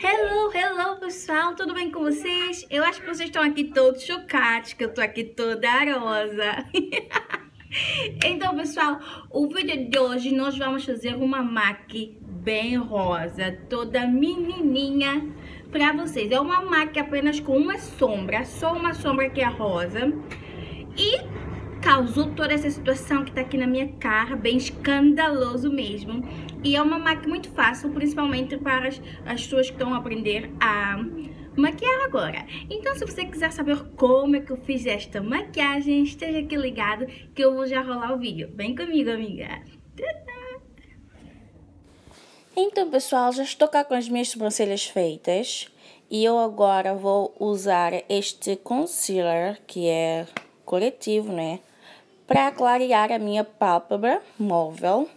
Hello, hello pessoal, tudo bem com vocês? Eu acho que vocês estão aqui todos chocados, que eu tô aqui toda rosa. então pessoal, o vídeo de hoje nós vamos fazer uma MAC bem rosa, toda menininha pra vocês. É uma MAC apenas com uma sombra, só uma sombra que é rosa. E causou toda essa situação que tá aqui na minha cara, bem escandaloso mesmo. E é uma máquina muito fácil, principalmente para as, as pessoas que estão a aprender a maquiar agora. Então se você quiser saber como é que eu fiz esta maquiagem, esteja aqui ligado que eu vou já rolar o vídeo. Vem comigo, amiga! Então pessoal, já estou cá com as minhas sobrancelhas feitas e eu agora vou usar este concealer que é coletivo, né? Para clarear a minha pálpebra móvel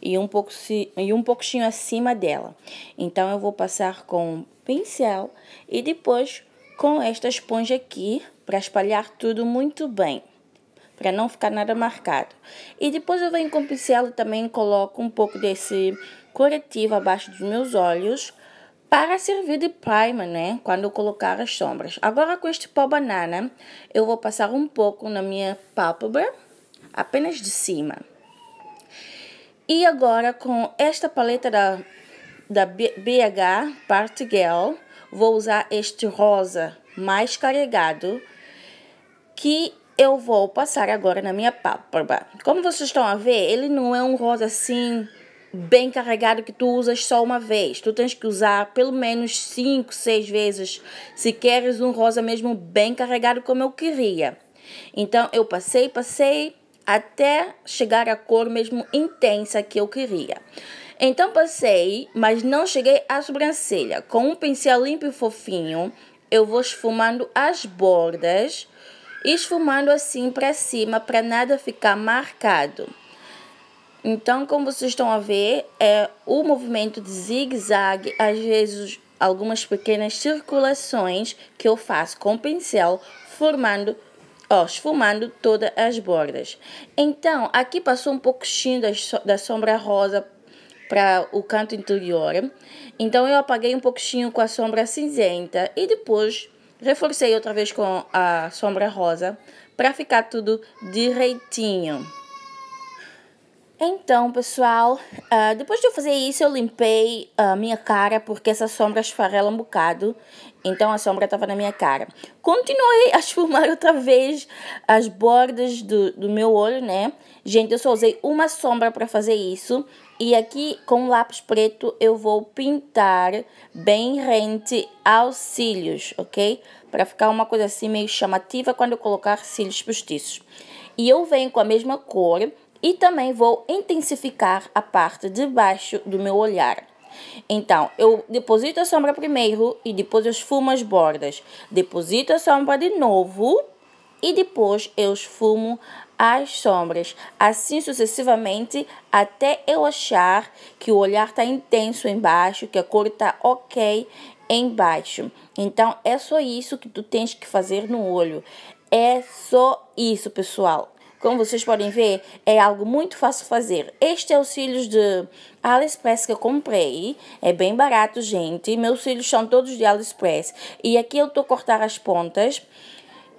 e um, pouco, e um pouquinho acima dela. Então, eu vou passar com um pincel e depois com esta esponja aqui para espalhar tudo muito bem para não ficar nada marcado. E depois eu venho com o pincel e também coloco um pouco desse corretivo abaixo dos meus olhos para servir de primer, né? Quando eu colocar as sombras. Agora com este pó banana, eu vou passar um pouco na minha pálpebra apenas de cima. E agora com esta paleta da, da BH Party Girl, vou usar este rosa mais carregado que eu vou passar agora na minha pálpebra. Como vocês estão a ver, ele não é um rosa assim bem carregado que tu usas só uma vez. Tu tens que usar pelo menos 5, 6 vezes se queres um rosa mesmo bem carregado como eu queria. Então eu passei, passei até chegar à cor mesmo intensa que eu queria. Então passei, mas não cheguei à sobrancelha. Com um pincel limpo e fofinho, eu vou esfumando as bordas, esfumando assim para cima para nada ficar marcado. Então, como vocês estão a ver, é o movimento de zigue-zague, às vezes algumas pequenas circulações que eu faço com o pincel, formando ó, esfumando todas as bordas. Então, aqui passou um pouquinho da, da sombra rosa para o canto interior. Então, eu apaguei um pouquinho com a sombra cinzenta e depois reforcei outra vez com a sombra rosa para ficar tudo direitinho. Então, pessoal, uh, depois de eu fazer isso, eu limpei a uh, minha cara porque essa sombra esfarela um bocado. Então, a sombra estava na minha cara. Continuei a esfumar outra vez as bordas do, do meu olho, né? Gente, eu só usei uma sombra para fazer isso. E aqui, com lápis preto, eu vou pintar bem rente aos cílios, ok? Para ficar uma coisa assim meio chamativa quando eu colocar cílios postiços. E eu venho com a mesma cor e também vou intensificar a parte de baixo do meu olhar. Então, eu deposito a sombra primeiro e depois eu esfumo as bordas. Deposito a sombra de novo e depois eu esfumo as sombras, assim sucessivamente, até eu achar que o olhar está intenso embaixo, que a cor está ok embaixo. Então, é só isso que tu tens que fazer no olho. É só isso, pessoal como vocês podem ver, é algo muito fácil fazer. Este é os cílios de AliExpress que eu comprei. É bem barato, gente. Meus cílios são todos de AliExpress. E aqui eu tô cortar as pontas.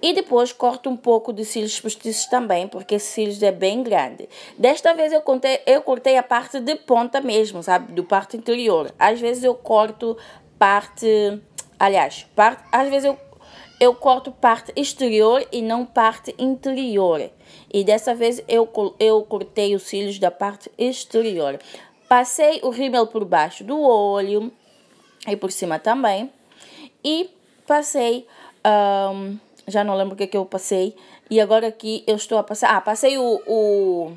E depois corto um pouco de cílios postiços também, porque esse cílios é bem grande. Desta vez eu, contei, eu cortei a parte de ponta mesmo, sabe? Do parte interior. Às vezes eu corto parte... Aliás, parte, às vezes eu eu corto parte exterior e não parte interior. E dessa vez eu, eu cortei os cílios da parte exterior. Passei o rímel por baixo do olho e por cima também. E passei... Um, já não lembro o que, é que eu passei. E agora aqui eu estou a passar... Ah, passei o, o,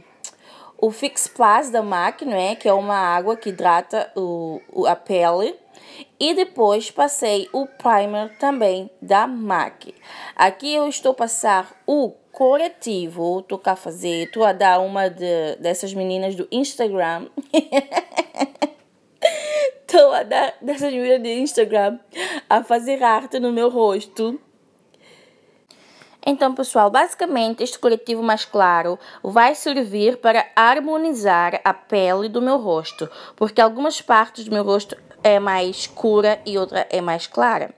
o Fix Plus da MAC, não é? Que é uma água que hidrata o, o a pele. E depois passei o primer também da MAC. Aqui eu estou a passar o corretivo. Estou cá a fazer, estou a dar uma de, dessas meninas do Instagram. Estou a dar dessas meninas do Instagram a fazer arte no meu rosto. Então, pessoal, basicamente este corretivo mais claro vai servir para harmonizar a pele do meu rosto, porque algumas partes do meu rosto é mais escura e outra é mais clara.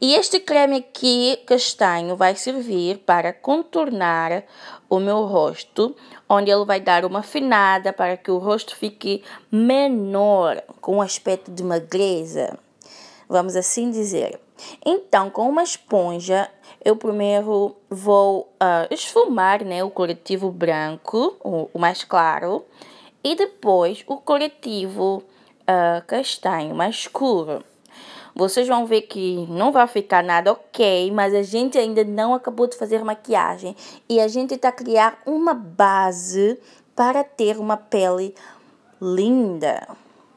E este creme aqui castanho vai servir para contornar o meu rosto, onde ele vai dar uma afinada para que o rosto fique menor, com um aspecto de magreza, vamos assim dizer. Então, com uma esponja, eu primeiro vou uh, esfumar né, o corretivo branco, o, o mais claro, e depois o corretivo uh, castanho, mais escuro. Vocês vão ver que não vai ficar nada ok, mas a gente ainda não acabou de fazer maquiagem. E a gente está criar uma base para ter uma pele linda,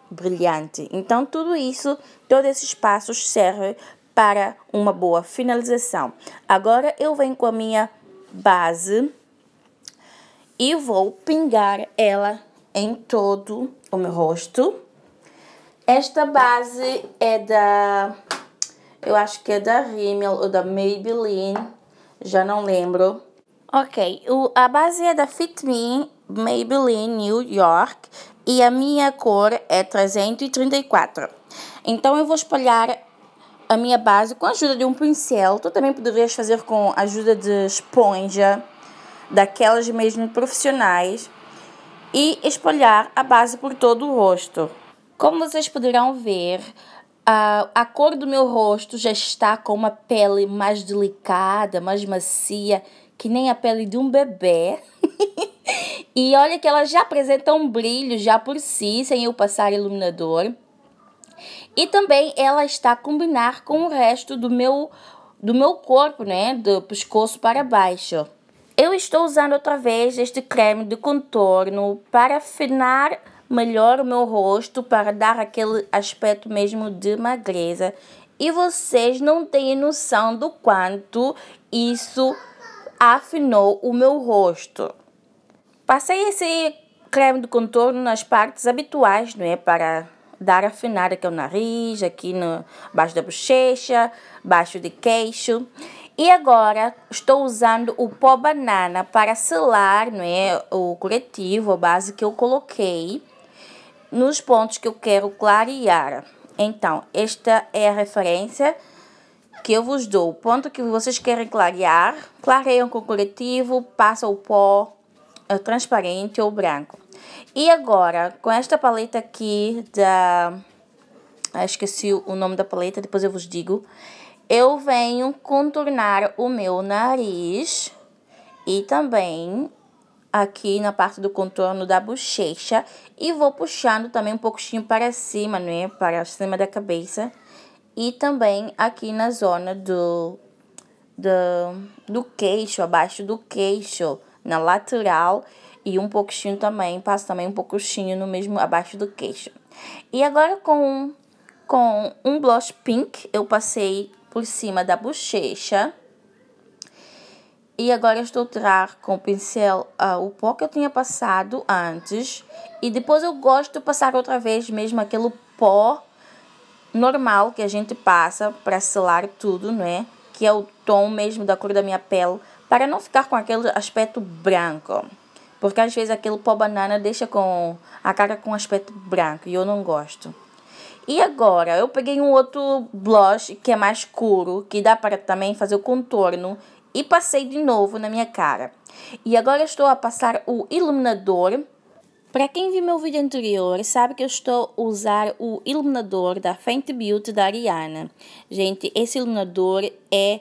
brilhante. Então, tudo isso, todos esses passos servem para uma boa finalização. Agora, eu venho com a minha base e vou pingar ela em todo o meu rosto. Esta base é da, eu acho que é da Rimmel ou da Maybelline, já não lembro. Ok, o, a base é da Fit Me Maybelline New York e a minha cor é 334. Então eu vou espalhar a minha base com a ajuda de um pincel. Tu também poderias fazer com a ajuda de esponja, daquelas mesmo profissionais. E espalhar a base por todo o rosto. Como vocês poderão ver, a, a cor do meu rosto já está com uma pele mais delicada, mais macia, que nem a pele de um bebê. e olha que ela já apresenta um brilho já por si, sem eu passar iluminador. E também ela está a combinar com o resto do meu, do meu corpo, né? Do pescoço para baixo. Eu estou usando outra vez este creme de contorno para afinar melhor o meu rosto para dar aquele aspecto mesmo de magreza. E vocês não têm noção do quanto isso afinou o meu rosto. Passei esse creme de contorno nas partes habituais, não é? Para dar afinada aqui no nariz, aqui no baixo da bochecha, baixo de queixo. E agora estou usando o pó banana para selar, não é, o corretivo, a base que eu coloquei nos pontos que eu quero clarear. Então, esta é a referência que eu vos dou. O ponto que vocês querem clarear, clareiam com coletivo, passa o pó é transparente ou branco. E agora, com esta paleta aqui da... Ah, esqueci o nome da paleta, depois eu vos digo. Eu venho contornar o meu nariz e também aqui na parte do contorno da bochecha e vou puxando também um pouquinho para cima, né, para cima da cabeça e também aqui na zona do, do, do queixo, abaixo do queixo, na lateral e um pouquinho também, passo também um pouquinho no mesmo, abaixo do queixo. E agora com, com um blush pink, eu passei por cima da bochecha e agora estou a tirar com o pincel uh, o pó que eu tinha passado antes. E depois eu gosto de passar outra vez mesmo aquele pó normal que a gente passa para selar tudo, é Que é o tom mesmo da cor da minha pele, para não ficar com aquele aspecto branco. Porque às vezes aquele pó banana deixa com a cara com aspecto branco e eu não gosto. E agora, eu peguei um outro blush que é mais escuro, que dá para também fazer o contorno e passei de novo na minha cara. E agora estou a passar o iluminador. Para quem viu meu vídeo anterior, sabe que eu estou a usar o iluminador da Fenty Beauty da Ariana. Gente, esse iluminador é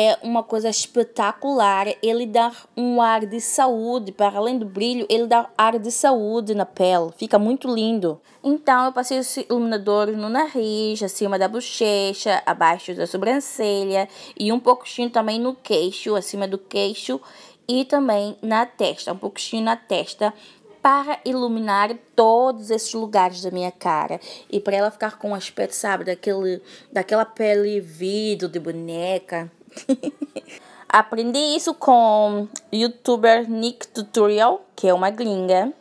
é uma coisa espetacular. Ele dá um ar de saúde, para além do brilho, ele dá ar de saúde na pele. Fica muito lindo. Então eu passei os iluminadores no nariz, acima da bochecha, abaixo da sobrancelha e um pouquinho também no queixo, acima do queixo e também na testa, um pouquinho na testa para iluminar todos esses lugares da minha cara e para ela ficar com um aspecto, sabe, daquele, daquela pele vidro de boneca. Aprendi isso com youtuber Nick Tutorial, que é uma gringa.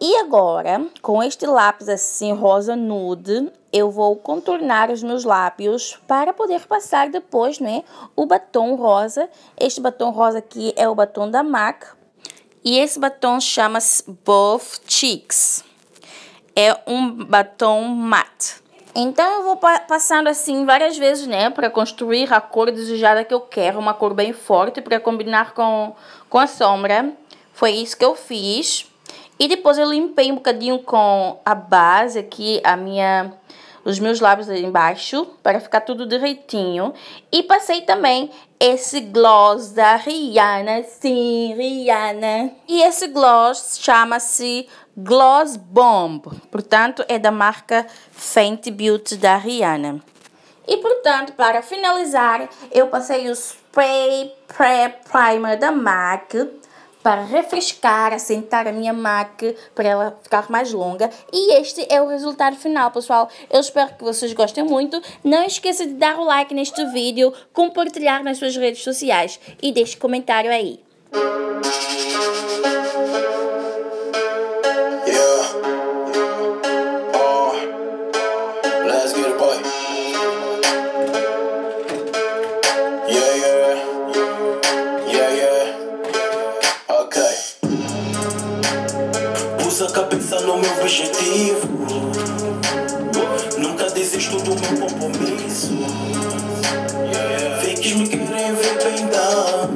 E agora, com este lápis assim rosa nude, eu vou contornar os meus lábios para poder passar depois, né, o batom rosa. Este batom rosa aqui é o batom da MAC. E esse batom chama-se Both Cheeks. É um batom matte. Então eu vou pa passando assim várias vezes, né, para construir a cor desejada que eu quero, uma cor bem forte para combinar com, com a sombra. Foi isso que eu fiz. E depois eu limpei um bocadinho com a base aqui, a minha os meus lábios ali embaixo, para ficar tudo direitinho. E passei também esse gloss da Rihanna, sim, Rihanna. E esse gloss chama-se Gloss Bomb, portanto é da marca Fenty Beauty da Rihanna. E portanto, para finalizar, eu passei o Spray Prep Primer da MAC para refrescar, assentar a minha mac para ela ficar mais longa. E este é o resultado final, pessoal. Eu espero que vocês gostem muito. Não esqueça de dar o like neste vídeo, compartilhar nas suas redes sociais e deixe comentário aí. objetivo. Nunca desisto do meu compromisso. Vê me querem ver bem down.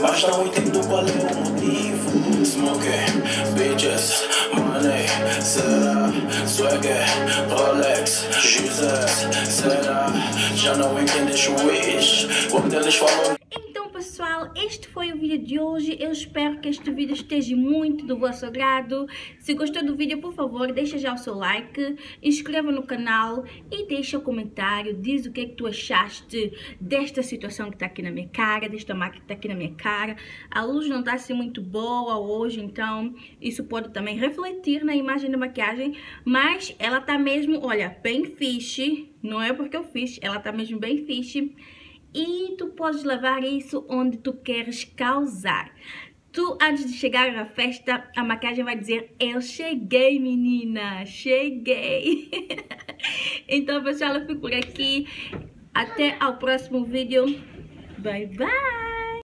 Mas não entendo qual é o motivo. Smoking, bitches, money, será? Swagger, Rolex, Jesus, será? Já não entendes o wish. Quando eles falam pessoal, este foi o vídeo de hoje. Eu espero que este vídeo esteja muito do vosso agrado. Se gostou do vídeo, por favor, deixa já o seu like, inscreva no canal e deixa o um comentário. Diz o que é que tu achaste desta situação que está aqui na minha cara, desta máquina que está aqui na minha cara. A luz não está assim muito boa hoje, então isso pode também refletir na imagem da maquiagem. Mas ela está mesmo, olha, bem fixe. Não é porque eu fiz, ela está mesmo bem fixe e tu podes levar isso onde tu queres causar. Tu, antes de chegar à festa, a maquiagem vai dizer: Eu cheguei, menina, cheguei. então, pessoal, eu fico por aqui. Até ao próximo vídeo. Bye, bye.